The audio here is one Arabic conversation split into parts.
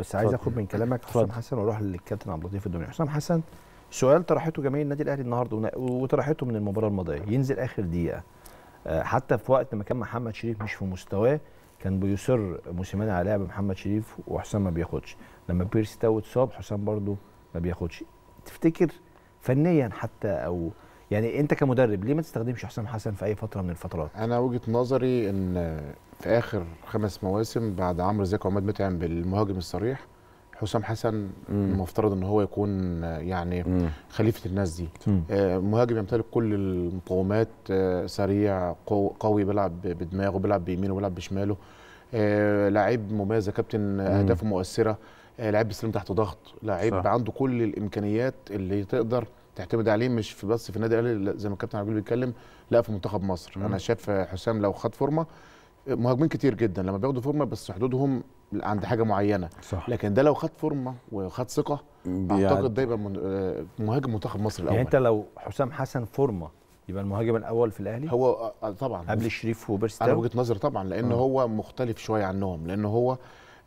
بس عايز اخد من كلامك حسام حسن واروح للكابتن عبد اللطيف الدمري حسام حسن سؤال طرحته جماهير النادي الاهلي النهارده وطرحته من المباراه الماضيه أه. ينزل اخر دقيقه آه، حتى في وقت ما كان محمد شريف مش في مستواه كان بيصر موسيماني على لعب محمد شريف وحسام ما بياخدش لما بيرسي تاو اتصاب حسام برده ما بياخدش تفتكر فنيا حتى او يعني انت كمدرب ليه ما تستخدمش حسام حسن في اي فتره من الفترات انا وجهه نظري ان في اخر خمس مواسم بعد عمرو زكي وعماد متعب بالمهاجم الصريح حسام حسن المفترض ان هو يكون يعني مم. خليفه الناس دي مم. آه، مهاجم يمتلك كل المقومات آه، سريع قوي بيلعب بدماغه بيلعب بيمينه بيلعب بشماله آه، لعيب مميز كابتن اهدافه مؤثره لعيب بيستلم تحت ضغط لعيب عنده كل الامكانيات اللي تقدر تعتمد عليه مش في بس في النادي الاهلي زي ما الكابتن عبد بيتكلم لا في منتخب مصر مم. انا شايف حسام لو خد فورمه مهاجمين كتير جدا لما بياخدوا فورمه بس حدودهم عند حاجه معينه صح. لكن ده لو خد فورمه وخد ثقه اعتقد يعني ده يبقى آه، مهاجم منتخب مصر الاول يعني انت لو حسام حسن فورمه يبقى المهاجم الاول في الاهلي هو آه، طبعا قبل شريف وبيرستاو انا وجهه نظري طبعا لان آه. هو مختلف شويه عنهم لان هو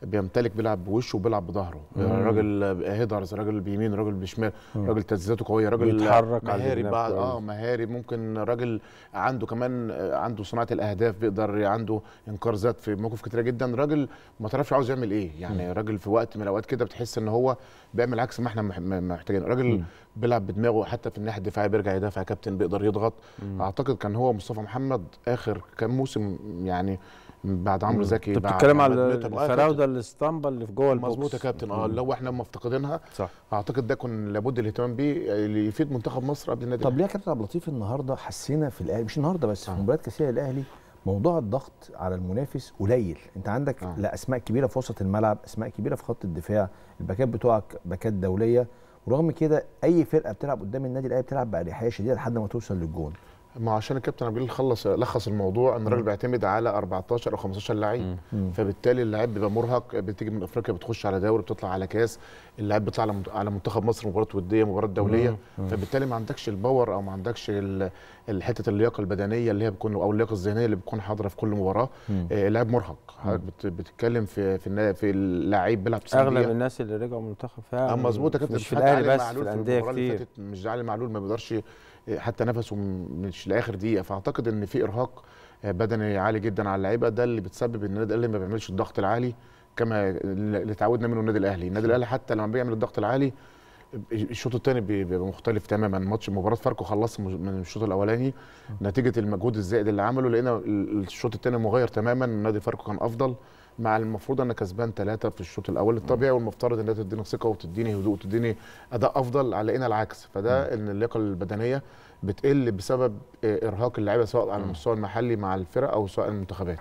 بيمتلك بيلعب بوشه وبيلعب بظهره راجل هيدرز راجل بيمين راجل بشمال راجل تسديداته قويه راجل بيتحرك مهاري بعد اه مهاري ممكن راجل عنده كمان آه، عنده صناعه الاهداف بيقدر عنده انكار ذات في مواقف كتيره جدا راجل ما تعرفش عاوز يعمل ايه يعني راجل في وقت من الاوقات كده بتحس ان هو بيعمل عكس ما احنا محتاجين راجل بيلعب بدماغه حتى في الناحيه الدفاعيه بيرجع يدافع كابتن بيقدر يضغط اعتقد كان هو مصطفى محمد اخر كام موسم يعني بعد عمرو زكي انت بتتكلم على الفراوده اللي اللي في جوه البوكس مظبوط يا كابتن اه لو احنا مفتقدينها صح اعتقد ده كان لابد الاهتمام بيه اللي يفيد منتخب مصر قبل النادي طب ليه يا كابتن عبد اللطيف النهارده حسينا في الاهلي مش النهارده بس في آه. مباريات كثيره الاهلي موضوع الضغط على المنافس قليل انت عندك آه. لا اسماء كبيره في وسط الملعب اسماء كبيره في خط الدفاع الباكات بتوعك باكات دوليه ورغم كده اي فرقه بتلعب قدام النادي الاهلي بتلعب باريحيه شديده لحد ما توصل للجون ما عشان الكابتن عبد خلص لخص الموضوع ان الراجل بيعتمد على 14 او 15 لعيب فبالتالي اللاعب بيبقى مرهق بتيجي من افريقيا بتخش على دوري بتطلع على كاس اللاعب بيطلع على منتخب مصر مباراه وديه مباراه دوليه فبالتالي ما عندكش الباور او ما عندكش حته اللياقه البدنيه اللي هي بتكون او اللياقه الذهنيه اللي بتكون حاضره في كل مباراه آه، اللاعب مرهق حضرتك بتتكلم في في في اللاعب بيلعب اغلب الناس اللي رجعوا منتخب فعلا مظبوط يا كابتن مش في الاهلي بس في الانديه كتير مش علي معلول ما بيقدرش آه، حتى نفسه مش مش لاخر دقيقه فاعتقد ان في ارهاق آه، بدني عالي جدا على اللعيبه ده اللي بتسبب ان النادي الاهلي ما بيعملش الضغط العالي كما اللي تعودنا منه النادي الاهلي النادي الاهلي حتى لما بيعمل الضغط العالي الشوط الثاني بيبقى مختلف تماما ماتش مباراه فاركو خلص من الشوط الاولاني نتيجه المجهود الزائد اللي عمله لقينا الشوط الثاني مغير تماما نادي فاركو كان افضل مع المفروض انا كسبان ثلاثه في الشوط الاول الطبيعي والمفترض انها تديني ثقه وتديني هدوء وتديني اداء افضل لقينا العكس فده ان اللياقه البدنيه بتقل بسبب ارهاق اللعيبه سواء على المستوى المحلي مع الفرق او سواء المنتخبات